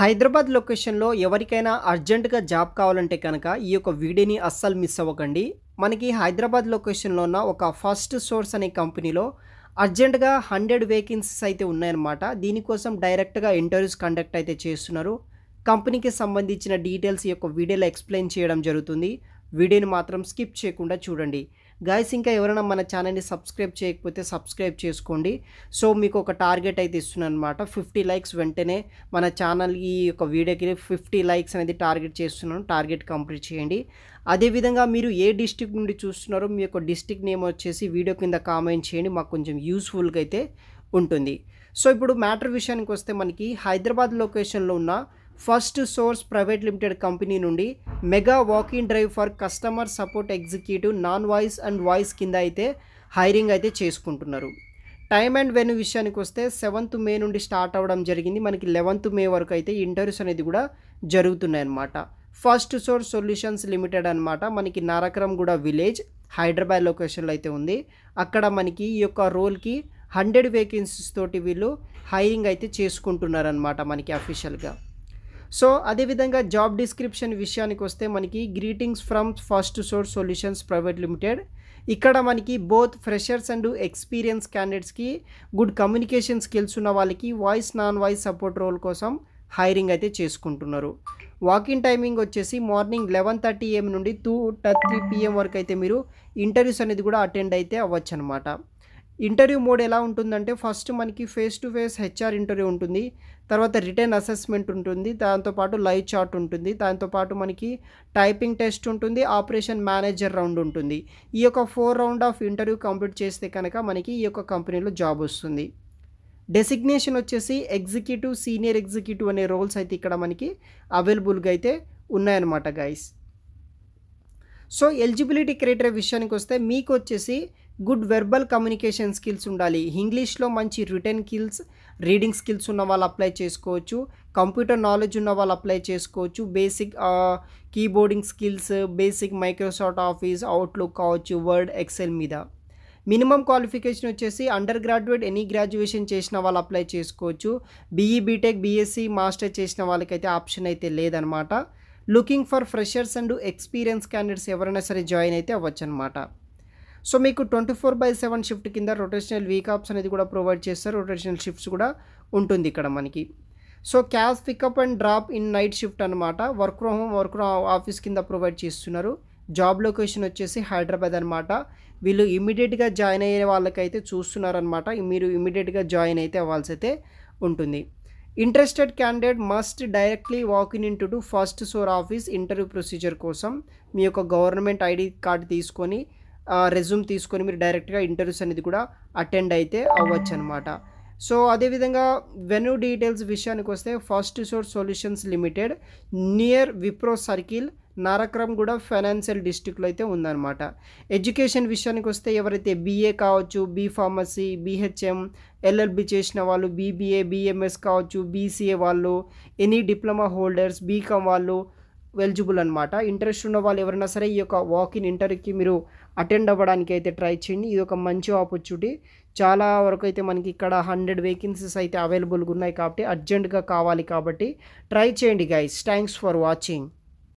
హైదరాబాద్ లొకేషన్లో ఎవరికైనా అర్జెంటుగా జాబ్ కావాలంటే కనుక ఈ యొక్క వీడియోని అస్సలు మిస్ అవ్వకండి మనకి హైదరాబాద్ లొకేషన్లో ఉన్న ఒక ఫస్ట్ సోర్స్ అనే కంపెనీలో అర్జెంటుగా హండ్రెడ్ వేకెన్సీస్ అయితే ఉన్నాయన్నమాట దీనికోసం డైరెక్ట్గా ఇంటర్వ్యూస్ కండక్ట్ అయితే చేస్తున్నారు కంపెనీకి సంబంధించిన డీటెయిల్స్ యొక్క వీడియోలో ఎక్స్ప్లెయిన్ చేయడం జరుగుతుంది వీడియోని మాత్రం స్కిప్ చేయకుండా చూడండి గాయస్ ఇంకా ఎవరైనా మన ఛానల్ని సబ్స్క్రైబ్ చేయకపోతే సబ్స్క్రైబ్ చేసుకోండి సో మీకు ఒక టార్గెట్ అయితే ఇస్తున్నాను అనమాట ఫిఫ్టీ లైక్స్ వెంటనే మన ఛానల్ ఈ యొక్క వీడియోకి ఫిఫ్టీ లైక్స్ అనేది టార్గెట్ చేస్తున్నాను టార్గెట్ కంప్లీట్ చేయండి అదేవిధంగా మీరు ఏ డిస్టిక్ నుండి చూస్తున్నారో మీ యొక్క డిస్టిక్ నేమ్ వచ్చేసి వీడియో కింద కామెంట్ చేయండి మాకు కొంచెం యూస్ఫుల్గా అయితే ఉంటుంది సో ఇప్పుడు మ్యాటర్ విషయానికి వస్తే మనకి హైదరాబాద్ లొకేషన్లో ఉన్న first source private limited company నుండి mega walking drive for customer support executive non voice and voice కింద అయితే హైరింగ్ అయితే చేసుకుంటున్నారు టైమ్ అండ్ వెన్యూ విషయానికి వస్తే సెవెంత్ మే నుండి స్టార్ట్ అవ్వడం జరిగింది మనకి లెవెంత్ మే వరకు అయితే ఇంటర్వ్యూస్ అనేది కూడా జరుగుతున్నాయి అనమాట ఫస్ట్ సోర్స్ సొల్యూషన్స్ లిమిటెడ్ అనమాట మనకి నారకరంగూడ విలేజ్ హైదరాబాద్ లొకేషన్లో అయితే ఉంది అక్కడ మనకి ఈ యొక్క రోల్కి హండ్రెడ్ వేకెన్సీస్ తోటి వీళ్ళు హైరింగ్ అయితే చేసుకుంటున్నారనమాట మనకి అఫీషియల్గా సో అదేవిధంగా జాబ్ డిస్క్రిప్షన్ విషయానికి వస్తే మనకి greetings from first source solutions private limited ఇక్కడ మనకి బోత్ ఫ్రెషర్స్ అండ్ ఎక్స్పీరియన్స్ క్యాండిడేట్స్కి గుడ్ కమ్యూనికేషన్ స్కిల్స్ ఉన్న వాళ్ళకి voice non voice support role కోసం హైరింగ్ అయితే చేసుకుంటున్నారు వాకింగ్ టైమింగ్ వచ్చేసి మార్నింగ్ లెవెన్ థర్టీ ఏఎం నుండి టూ త్రీ పిఎం వరకు అయితే మీరు ఇంటర్వ్యూస్ అనేది కూడా అటెండ్ అయితే అవ్వచ్చు అనమాట ఇంటర్వ్యూ మోడ్ ఎలా ఉంటుందంటే ఫస్ట్ మనకి face to face HR interview ఉంటుంది తర్వాత రిటర్న్ అసెస్మెంట్ ఉంటుంది దాంతోపాటు లైవ్ చాట్ ఉంటుంది దాంతోపాటు మనకి టైపింగ్ టెస్ట్ ఉంటుంది ఆపరేషన్ మేనేజర్ రౌండ్ ఉంటుంది ఈ యొక్క four round of interview complete చేస్తే కనుక మనకి ఈ యొక్క కంపెనీలో జాబ్ వస్తుంది డెసిగ్నేషన్ వచ్చేసి ఎగ్జిక్యూటివ్ సీనియర్ ఎగ్జిక్యూటివ్ అనే రోల్స్ అయితే ఇక్కడ మనకి అవైలబుల్గా అయితే ఉన్నాయన్నమాట గైస్ సో ఎలిజిబిలిటీ క్రైటీరియా విషయానికి వస్తే మీకు వచ్చేసి గుడ్ వెర్బల్ కమ్యూనికేషన్ స్కిల్స్ ఉండాలి ఇంగ్లీష్లో మంచి రిటర్న్ స్కిల్స్ రీడింగ్ స్కిల్స్ ఉన్న వాళ్ళు అప్లై చేసుకోవచ్చు కంప్యూటర్ నాలెడ్జ్ ఉన్న వాళ్ళు అప్లై చేసుకోవచ్చు basic keyboarding skills basic Microsoft office outlook కావచ్చు వర్డ్ ఎక్సెల్ మీద మినిమం క్వాలిఫికేషన్ వచ్చేసి అండర్ గ్రాడ్యుయేట్ ఎనీ గ్రాడ్యుయేషన్ చేసిన వాళ్ళు అప్లై చేసుకోవచ్చు బీఈ బీటెక్ బీఎస్సీ మాస్టర్ చేసిన వాళ్ళకైతే ఆప్షన్ అయితే లేదనమాట looking for freshers and experience candidates ఎవరైనా సరే జాయిన్ అయితే అవ్వచ్చు అనమాట సో మీకు twenty four by seven shift కింద రొటేషనల్ వీక్ ఆప్స్ అనేది కూడా ప్రొవైడ్ చేస్తారు రొటేషనల్ షిఫ్ట్స్ కూడా ఉంటుంది ఇక్కడ మనకి so cab pickup and drop in night shift అనమాట work from home work from office కింద ప్రొవైడ్ చేస్తున్నారు జాబ్ లొకేషన్ వచ్చేసి హైదరాబాద్ అనమాట వీళ్ళు ఇమీడియట్గా జాయిన్ అయ్యే వాళ్ళకైతే చూస్తున్నారనమాట మీరు ఇమీడియట్గా జాయిన్ అయితే అవ్వాల్సి అయితే ఉంటుంది interested candidate must directly walk in to to first source office interview procedure కోసం మీ యొక్క గవర్నమెంట్ ఐడి కార్డు తీసుకొని రెజ్యూమ్ తీసుకొని మీరు డైరెక్ట్గా ఇంటర్వ్యూస్ అనేది కూడా అటెండ్ అయితే అవ్వచ్చు అనమాట సో అదేవిధంగా వెన్యూ డీటెయిల్స్ విషయానికి వస్తే first source solutions limited near Wipro circle నారక్రమ్ కూడా ఫైనాన్షియల్ డిస్టిక్లో అయితే ఉందన్నమాట ఎడ్యుకేషన్ విషయానికి వస్తే ఎవరైతే బీఏ కావచ్చు బీ ఫార్మసీ బీహెచ్ఎం ఎల్ఎల్బి చేసిన వాళ్ళు బీబీఏ బీఎంఎస్ కావచ్చు బీసీఏ వాళ్ళు ఎనీ డిప్లొమా హోల్డర్స్ బీకామ్ వాళ్ళు ఎలిజిబుల్ అనమాట ఇంట్రెస్ట్ ఉన్న వాళ్ళు ఎవరైనా సరే ఈ యొక్క వాక్ ఇన్ ఇంటర్కి మీరు అటెండ్ అవ్వడానికి అయితే ట్రై చేయండి ఇది ఒక మంచి ఆపర్చునిటీ చాలా వరకు అయితే మనకి ఇక్కడ హండ్రెడ్ వేకెన్సీస్ అయితే అవైలబుల్గా ఉన్నాయి కాబట్టి అర్జెంటుగా కావాలి కాబట్టి ట్రై చేయండి గైస్ థ్యాంక్స్ ఫర్ వాచింగ్